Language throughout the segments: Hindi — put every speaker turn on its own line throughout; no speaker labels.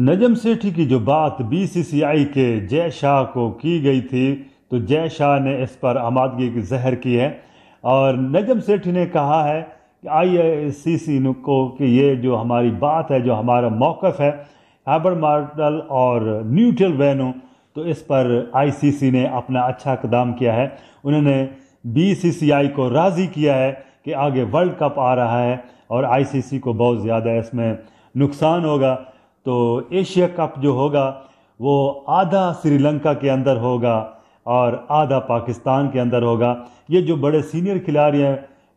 नजम सेठी की जो बात बीसीसीआई के जय शाह को की गई थी तो जय शाह ने इस पर आमादगी की जहर की है और नजम सेठी ने कहा है कि आईसीसी को कि ये जो हमारी बात है जो हमारा मौक़ है हाइबर मार्टल और न्यूट्रल वेनो तो इस पर आईसीसी ने अपना अच्छा कदम किया है उन्होंने बीसीसीआई को राज़ी किया है कि आगे वर्ल्ड कप आ रहा है और आईसीसी को बहुत ज़्यादा इसमें नुकसान होगा तो एशिया कप जो होगा वो आधा श्रीलंका के अंदर होगा और आधा पाकिस्तान के अंदर होगा ये जो बड़े सीनियर खिलाड़ी हैं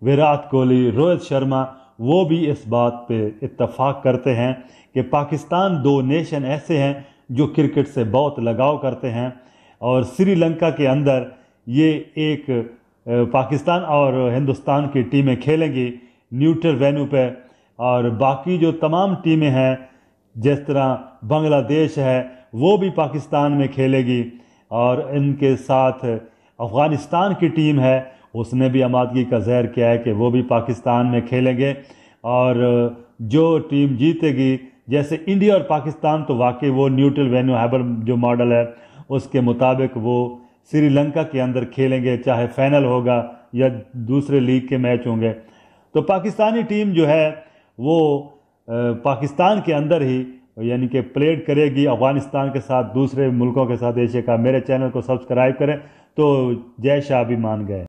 विराट कोहली रोहित शर्मा वो भी इस बात पे इतफाक़ करते हैं कि पाकिस्तान दो नेशन ऐसे हैं जो क्रिकेट से बहुत लगाव करते हैं और श्रीलंका के अंदर ये एक पाकिस्तान और हिंदुस्तान की टीमें खेलेंगी न्यूट्रल वेन्यू पे और बाकी जो तमाम टीमें हैं जिस तरह बांग्लादेश है वो भी पाकिस्तान में खेलेगी और इनके साथ अफ़गानिस्तान की टीम है उसने भी आमादगी का जहर किया है कि वो भी पाकिस्तान में खेलेंगे और जो टीम जीतेगी जैसे इंडिया और पाकिस्तान तो वाकई वो न्यूट्रल वेन्यू हैबर जो मॉडल है उसके मुताबिक वो श्रीलंका के अंदर खेलेंगे चाहे फाइनल होगा या दूसरे लीग के मैच होंगे तो पाकिस्तानी टीम जो है वो पाकिस्तान के अंदर ही यानी कि प्लेड करेगी अफ़गानिस्तान के साथ दूसरे मुल्कों के साथ एशिया का मेरे चैनल को सब्सक्राइब करें तो जय शाह भी मान गए